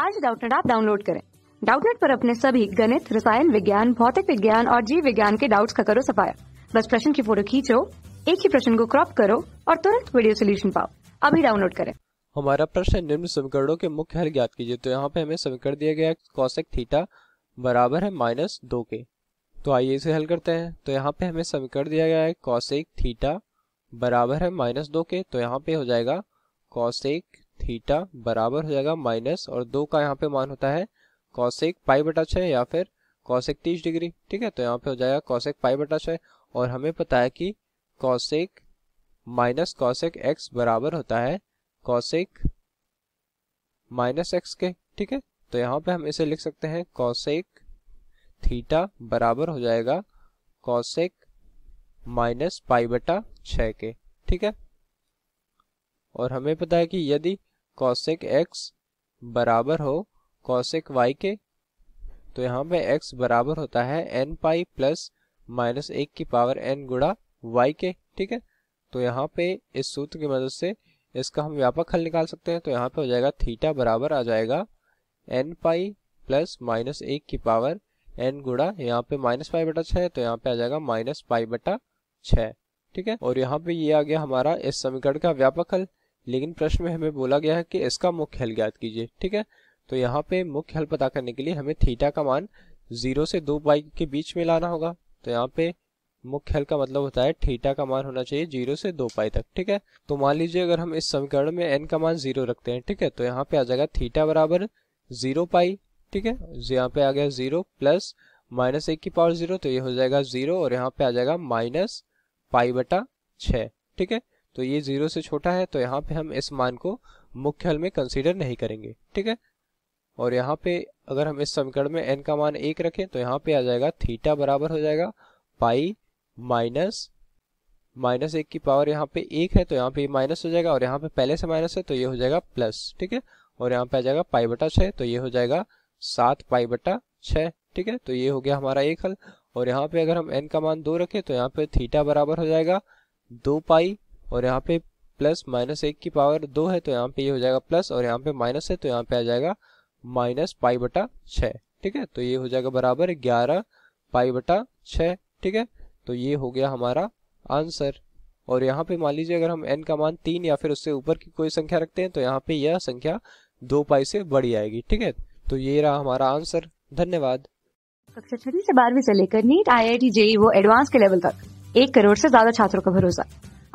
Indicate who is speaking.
Speaker 1: आज डाउटनेट आप डाउनलोड करें डाउटनेट पर अपने सभी गणित रसायन विज्ञान भौतिक विज्ञान और जीव विज्ञान के डाउट्स का करो सफाया बस प्रश्न की फोटो खींचो एक ही प्रश्न को क्रॉप करो और तुरंत वीडियो सोल्यूशन पाओ अभी डाउनलोड करें
Speaker 2: हमारा प्रश्न निम्न समीकरणों के मुख्य हल ज्ञात कीजिए तो यहाँ पे हमें समीकरण दिया गया कौशिक थीटा बराबर है माइनस दो के तो आइए इसे हल करते हैं तो यहाँ पे हमें समीकरण दिया गया है कौशिक थीटा बराबर है माइनस दो के तो यहाँ पे हो जाएगा कौशिक थीटा बराबर हो जाएगा माइनस और दो का यहाँ पे मान होता है कौशिक पाई बटा छः या फिर कौशिक तीस डिग्री ठीक है तो यहाँ पे हो जाएगा कौशिक पाई बटा छः और हमें पता है कि कौशिक माइनस कौशिक एक्स बराबर होता है कौशिक माइनस एक्स के ठीक है तो यहाँ पे हम इसे लिख सकते हैं कौशिक थीटा बराबर हो जाएगा कौशिक माइनस पाई बटा छः के ठीक है और हमें पता है कि यदि कौशिक एक्स बराबर हो कौशिक वाई के तो यहाँ पे एक्स बराबर होता है एन पाई प्लस माइनस एक की पावर एन गुड़ा वाई के ठीक है तो यहाँ पे इस सूत्र की मदद से इसका हम व्यापक हल निकाल सकते हैं तो यहाँ पे हो जाएगा थीटा बराबर आ जाएगा एन पाई प्लस माइनस एक की पावर एन गुड़ा यहाँ पे माइनस पाई बटा छः तो यहाँ पे आ जाएगा माइनस पाई बटा छः ठीक है और यहाँ पे ये यह आ गया हमारा इस समीकरण का व्यापक हल लेकिन प्रश्न में हमें बोला गया है कि इसका मुख्य हल ज्ञात कीजिए ठीक है तो यहाँ पे मुख्य हल पता करने के लिए हमें थीटा का मान जीरो से दो पाई के बीच में लाना होगा तो यहाँ पे मुख्य हल का मतलब होता है थीटा का मान होना चाहिए जीरो से दो पाई तक ठीक है तो मान लीजिए अगर हम इस समीकरण में एन का मान जीरो रखते हैं ठीक है तो यहाँ पे आ जाएगा थीटा बराबर जीरो पाई ठीक है यहाँ पे आ गया जीरो प्लस माइनस एक की पावर जीरो तो ये हो जाएगा जीरो और यहाँ पे आ जाएगा माइनस पाई बटा छ ठीक है तो ये जीरो से छोटा है तो यहाँ पे हम इस मान को मुख्य हल में कंसीडर नहीं करेंगे ठीक है और यहाँ पे अगर हम इस समीकरण में एन का मान एक रखें तो यहाँ पे आ जाएगा थीटा बराबर हो जाएगा पाई माइनस माइनस एक की पावर यहाँ पे एक है तो यहाँ पे माइनस हो जाएगा और यहाँ पे पहले से माइनस है तो ये हो जाएगा प्लस ठीक है और यहाँ पे आ जाएगा पाई बटा छः तो ये हो जाएगा सात पाई बटा छः ठीक है तो ये हो गया हमारा एक हल और यहाँ पे अगर हम एन का मान दो रखें तो यहाँ पे थीटा बराबर हो जाएगा दो पाई और यहाँ पे प्लस माइनस एक की पावर दो है तो यहाँ पे ये हो जाएगा प्लस और यहाँ पे माइनस है तो यहाँ पे आ जाएगा माइनस पाई बटा छः ठीक है तो ये हो जाएगा बराबर ग्यारह पाई बटा छः ठीक है तो ये हो गया हमारा आंसर और यहाँ पे मान लीजिए अगर हम एन का मान तीन या फिर उससे ऊपर की कोई संख्या रखते हैं तो यहाँ पे यह संख्या दो पाई से बढ़ी आएगी ठीक है तो ये रहा हमारा आंसर धन्यवाद
Speaker 1: कक्षा छठी से बारहवीं से लेकर NEET I I T JEE वो एडवांस के लेवल तक एक करोड़ से ज्यादा छात्रों का भरोसा